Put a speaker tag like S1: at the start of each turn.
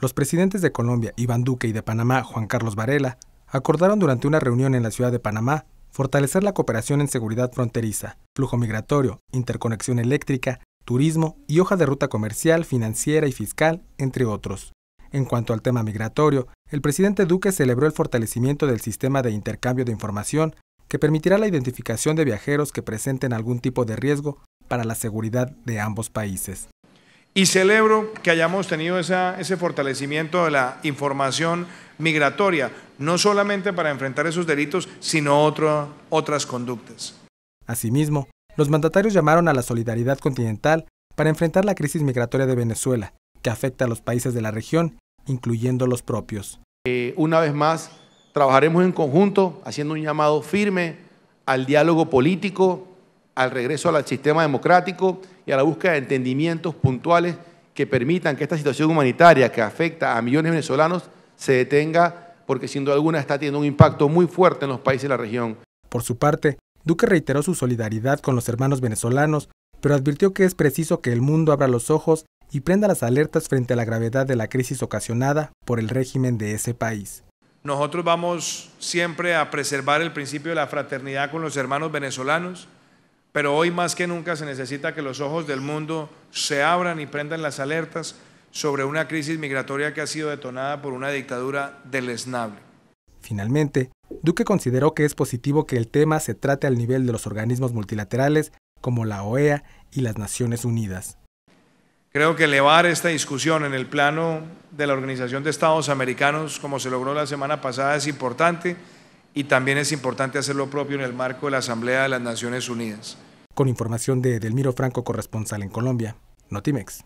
S1: los presidentes de Colombia, Iván Duque, y de Panamá, Juan Carlos Varela, acordaron durante una reunión en la ciudad de Panamá fortalecer la cooperación en seguridad fronteriza, flujo migratorio, interconexión eléctrica, turismo y hoja de ruta comercial, financiera y fiscal, entre otros. En cuanto al tema migratorio, el presidente Duque celebró el fortalecimiento del sistema de intercambio de información que permitirá la identificación de viajeros que presenten algún tipo de riesgo para la seguridad de ambos países.
S2: Y celebro que hayamos tenido ese fortalecimiento de la información migratoria, no solamente para enfrentar esos delitos, sino otras
S1: conductas. Asimismo, los mandatarios llamaron a la solidaridad continental para enfrentar la crisis migratoria de Venezuela, que afecta a los países de la región, incluyendo los propios.
S3: Eh, una vez más, trabajaremos en conjunto, haciendo un llamado firme al diálogo político, al regreso al sistema democrático y a la búsqueda de entendimientos puntuales que permitan que esta situación humanitaria que afecta a millones de venezolanos se detenga porque siendo alguna está teniendo un impacto muy fuerte en los países de la región.
S1: Por su parte, Duque reiteró su solidaridad con los hermanos venezolanos, pero advirtió que es preciso que el mundo abra los ojos y prenda las alertas frente a la gravedad de la crisis ocasionada por el régimen de ese país.
S2: Nosotros vamos siempre a preservar el principio de la fraternidad con los hermanos venezolanos, pero hoy más que nunca se necesita que los ojos del mundo se abran y prendan las alertas sobre una crisis migratoria que ha sido detonada por una dictadura deleznable.
S1: Finalmente, Duque consideró que es positivo que el tema se trate al nivel de los organismos multilaterales como la OEA y las Naciones Unidas.
S2: Creo que elevar esta discusión en el plano de la Organización de Estados Americanos, como se logró la semana pasada, es importante y también es importante hacerlo propio en el marco de la Asamblea de las Naciones Unidas
S1: con información de Delmiro Franco, corresponsal en Colombia,
S2: Notimex.